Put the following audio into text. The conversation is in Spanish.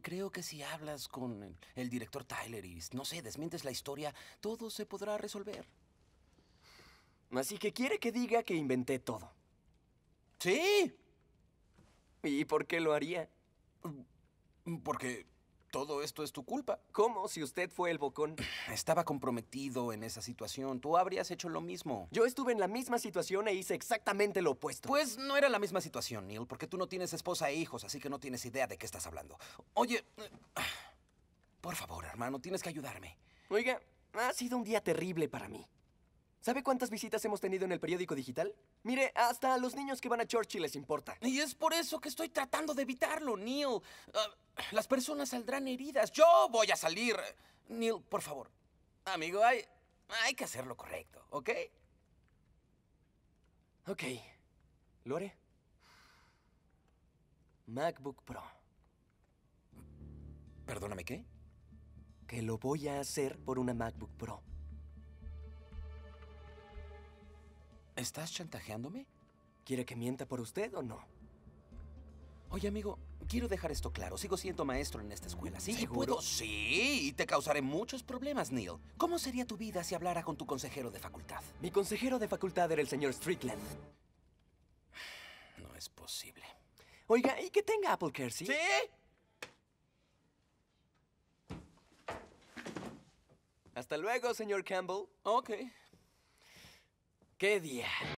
creo que si hablas con el director Tyler y, no sé, desmientes la historia, todo se podrá resolver. Así que quiere que diga que inventé todo. Sí. ¿Y por qué lo haría? Mm, porque todo esto es tu culpa. ¿Cómo? Si usted fue el bocón. Estaba comprometido en esa situación. Tú habrías hecho lo mismo. Yo estuve en la misma situación e hice exactamente lo opuesto. Pues no era la misma situación, Neil, porque tú no tienes esposa e hijos, así que no tienes idea de qué estás hablando. Oye, por favor, hermano, tienes que ayudarme. Oiga, ha sido un día terrible para mí. ¿Sabe cuántas visitas hemos tenido en el periódico digital? Mire, hasta a los niños que van a Churchill les importa. Y es por eso que estoy tratando de evitarlo, Neil. Ah, las personas saldrán heridas. Yo voy a salir. Neil, por favor. Amigo, hay, hay que hacer lo correcto, ¿ok? Ok. Lore. MacBook Pro. Perdóname, ¿qué? Que lo voy a hacer por una MacBook Pro. ¿Estás chantajeándome? ¿Quiere que mienta por usted o no? Oye, amigo, quiero dejar esto claro. Sigo siendo maestro en esta escuela, ¿sí? ¿Puedo? Sí, y te causaré muchos problemas, Neil. ¿Cómo sería tu vida si hablara con tu consejero de facultad? Mi consejero de facultad era el señor Strickland. No es posible. Oiga, ¿y que tenga Apple sí? ¿Sí? Hasta luego, señor Campbell. Ok. ¡Qué día!